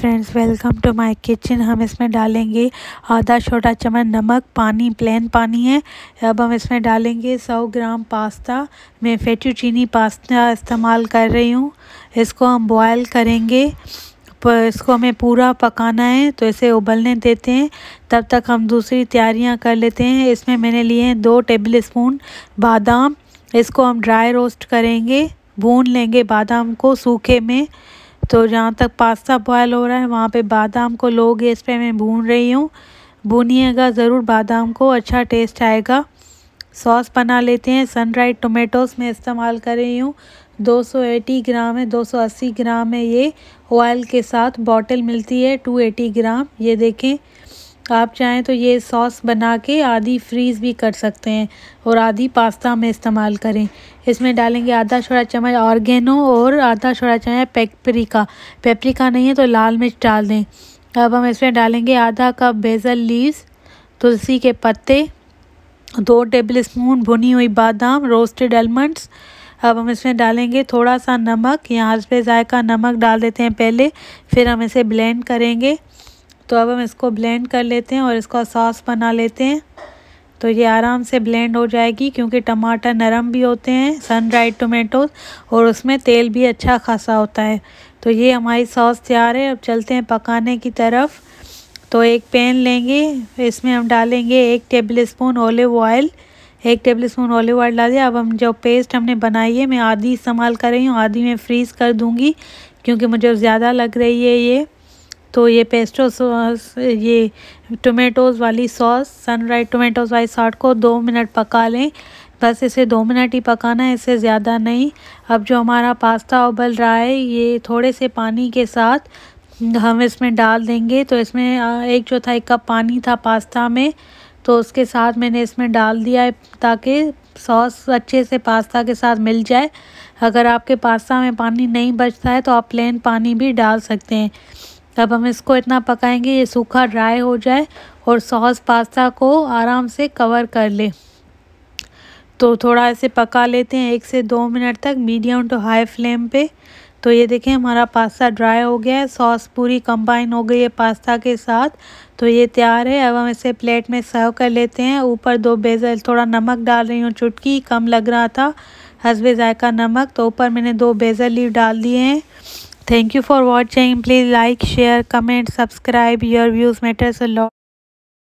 Friends welcome to my kitchen हम इसमें डालेंगे आधा छोटा चम्मच नमक पानी प्लेन पानी है अब हम इसमें डालेंगे 100 ग्राम पास्ता मैं चीनी पास्ता इस्तेमाल कर रही हूँ इसको हम बॉयल करेंगे पर इसको हमें पूरा पकाना है तो इसे उबलने देते हैं तब तक हम दूसरी तैयारियाँ कर लेते हैं इसमें मैंने लिए हैं दो टेबल स्पून बादाम इसको हम ड्राई रोस्ट करेंगे भून लेंगे बादाम को सूखे में तो जहाँ तक पास्ता बॉयल हो रहा है वहाँ पे बादाम को लो गैस पे मैं भून रही हूँ भूनिएगा ज़रूर बादाम को अच्छा टेस्ट आएगा सॉस बना लेते हैं सनराइज टोमेटोस में इस्तेमाल कर रही हूँ 280 ग्राम है 280 ग्राम है ये ऑयल के साथ बॉटल मिलती है 280 ग्राम ये देखें आप चाहें तो ये सॉस बना के आधी फ्रीज़ भी कर सकते हैं और आधी पास्ता में इस्तेमाल करें इसमें डालेंगे आधा छोटा चम्मच ऑर्गेनो और आधा छोटा चम्मच पेपरिका पेपरिका नहीं है तो लाल मिर्च डाल दें अब हम इसमें डालेंगे आधा कप बेजल लीव्स तुलसी के पत्ते दो टेबल स्पून भुनी हुई बादाम रोस्टेड आलमंड्स अब हम इसमें डालेंगे थोड़ा सा नमक यहाँ पे जायका नमक डाल देते हैं पहले फिर हम इसे ब्लेंड करेंगे तो अब हम इसको ब्लेंड कर लेते हैं और इसका सॉस बना लेते हैं तो ये आराम से ब्लेंड हो जाएगी क्योंकि टमाटर नरम भी होते हैं सन ड्राइड टोमेटो और उसमें तेल भी अच्छा खासा होता है तो ये हमारी सॉस तैयार है अब चलते हैं पकाने की तरफ तो एक पैन लेंगे इसमें हम डालेंगे एक टेबल स्पून ओलिव ऑयल एक टेबल स्पून ऑलिव ऑयल डाल दिया अब हम जो पेस्ट हमने बनाई है मैं आधी इस्तेमाल कर रही हूँ आधी मैं फ्रीज़ कर दूँगी क्योंकि मुझे ज़्यादा लग रही है ये तो ये पेस्टो सॉस ये टोमेटोज़ वाली सॉस सनराइज टोमेटोज़ वाली साठ को दो मिनट पका लें बस इसे दो मिनट ही पकाना है इससे ज़्यादा नहीं अब जो हमारा पास्ता उबल रहा है ये थोड़े से पानी के साथ हम इसमें डाल देंगे तो इसमें एक जो था एक कप पानी था पास्ता में तो उसके साथ मैंने इसमें डाल दिया है ताकि सॉस अच्छे से पास्ता के साथ मिल जाए अगर आपके पास्ता में पानी नहीं बचता है तो आप प्लेन पानी भी डाल सकते हैं अब हम इसको इतना पकाएंगे ये सूखा ड्राई हो जाए और सॉस पास्ता को आराम से कवर कर ले तो थोड़ा ऐसे पका लेते हैं एक से दो मिनट तक मीडियम टू हाई फ्लेम पे तो ये देखें हमारा पास्ता ड्राई हो गया है सॉस पूरी कंबाइन हो गई है पास्ता के साथ तो ये तैयार है अब हम इसे प्लेट में सर्व कर लेते हैं ऊपर दो बेजल थोड़ा नमक डाल रही हूँ चुटकी कम लग रहा था हसबे जायका नमक तो ऊपर मैंने दो बेजल लीव डाल दिए हैं Thank you for watching. Please like, share, comment, subscribe. Your views matters a lot.